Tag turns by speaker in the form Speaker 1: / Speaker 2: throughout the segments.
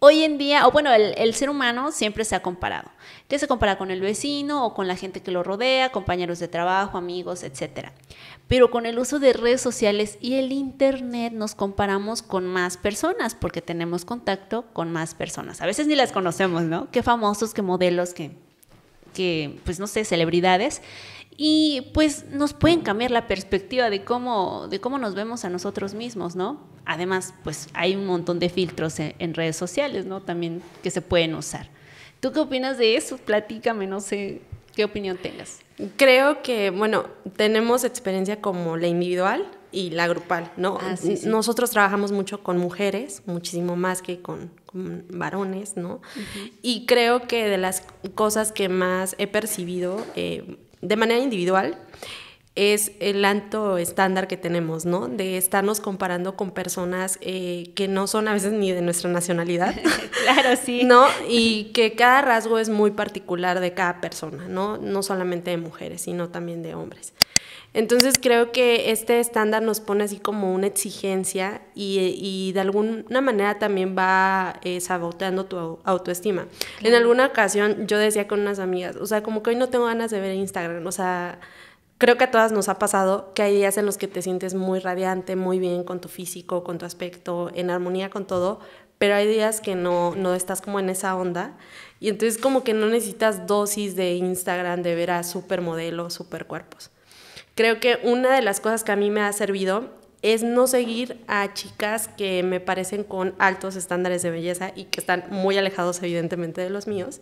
Speaker 1: hoy en día, o bueno, el, ser humano siempre se ha comparado. Ya se compara con el vecino o con la gente que lo rodea, compañeros de trabajo, amigos, etcétera. Pero con el uso de redes sociales y el Internet nos comparamos con más personas porque tenemos contacto con más personas. A veces ni las conocemos, ¿no? Qué famosos, qué modelos, qué pues no sé, celebridades y pues nos pueden cambiar la perspectiva de cómo, de cómo nos vemos a nosotros mismos, ¿no? Además, pues hay un montón de filtros en, redes
Speaker 2: sociales, ¿no? También que se pueden usar.
Speaker 1: ¿Tú qué opinas de eso? Platícame, no sé qué opinión tengas.
Speaker 2: Creo que, bueno, tenemos experiencia como la individual y la grupal, ¿no? Ah, nosotros trabajamos mucho con mujeres, muchísimo más que con, varones, ¿no? Y creo que de las cosas que más he percibido, eh, de manera individual es el alto estándar que tenemos, ¿no? De estarnos comparando con personas eh, que no son a veces ni de nuestra nacionalidad. claro, sí. ¿No? Y que cada rasgo es muy particular de cada persona, ¿no? No solamente de mujeres, sino también de hombres. Entonces creo que este estándar nos pone así como una exigencia y, de alguna manera también va eh, saboteando tu autoestima. En alguna ocasión yo decía con unas amigas, o sea, como que hoy no tengo ganas de ver Instagram, o sea, creo que a todas nos ha pasado que hay días en los que te sientes muy radiante, muy bien con tu físico, con tu aspecto, en armonía con todo, pero hay días que no, no estás como en esa onda. Y entonces como que no necesitas dosis de Instagram de ver a supermodelos, supercuerpos. Creo que una de las cosas que a mí me ha servido es no seguir a chicas que me parecen con altos estándares de belleza y que están muy alejados evidentemente de los míos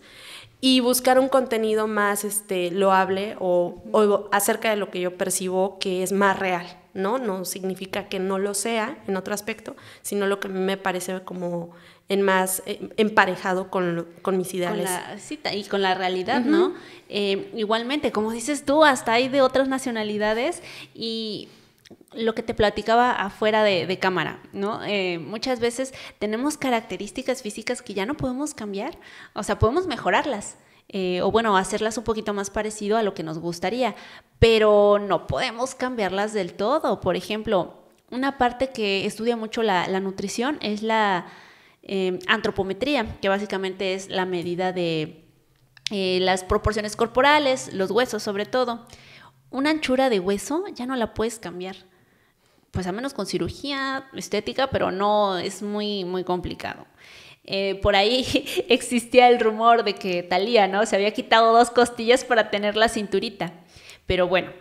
Speaker 2: y buscar un contenido más este loable o, acerca de lo que yo percibo que es más real, ¿no? No significa que no lo sea en otro aspecto, sino lo que me parece como en más eh, emparejado con, mis ideales. y con la realidad, ¿no? Eh,
Speaker 1: igualmente, como dices tú, hasta hay de otras nacionalidades y lo que te platicaba afuera de, cámara, ¿no? Eh, muchas veces tenemos características físicas que ya no podemos cambiar, o sea, podemos mejorarlas. Eh, o bueno, hacerlas un poquito más parecido a lo que nos gustaría, pero no podemos cambiarlas del todo. Por ejemplo, una parte que estudia mucho la, nutrición es la em, antropometría, que básicamente es la medida de eh, las proporciones corporales, los huesos sobre todo una anchura de hueso ya no la puedes cambiar. Pues a menos con cirugía estética, pero no, es muy, muy complicado. Eh, por ahí existía el rumor de que Talía, ¿no? Se había quitado dos costillas para tener la cinturita. Pero bueno,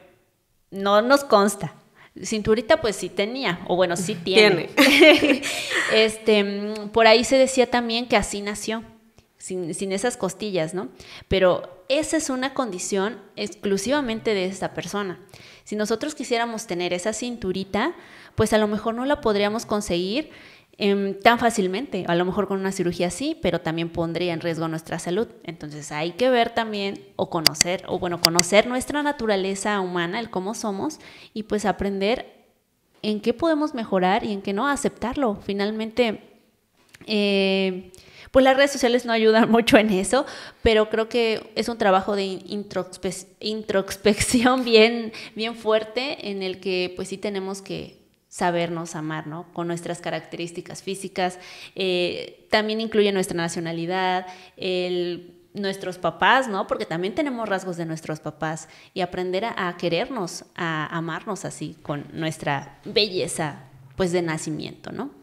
Speaker 1: no nos consta. Cinturita pues sí tenía, o bueno, sí tiene. tiene. este, mm, por ahí se decía también que así nació sin, esas costillas, ¿no? Pero esa es una condición exclusivamente de esta persona. Si nosotros quisiéramos tener esa cinturita, pues a lo mejor no la podríamos conseguir em, tan fácilmente. A lo mejor con una cirugía sí, pero también pondría en riesgo nuestra salud. Entonces hay que ver también o conocer, o bueno, conocer nuestra naturaleza humana, el cómo somos, y pues aprender en qué podemos mejorar y en qué no, aceptarlo. Finalmente, eh, pues las redes sociales no ayudan mucho en eso, pero creo que es un trabajo de introspección bien, bien fuerte en el que pues sí tenemos que sabernos amar, ¿no? Con nuestras características físicas. Eh, también incluye nuestra nacionalidad, nuestros papás, ¿no? Porque también tenemos rasgos de nuestros papás y aprender a, querernos, a amarnos así con nuestra belleza, pues de nacimiento, ¿no?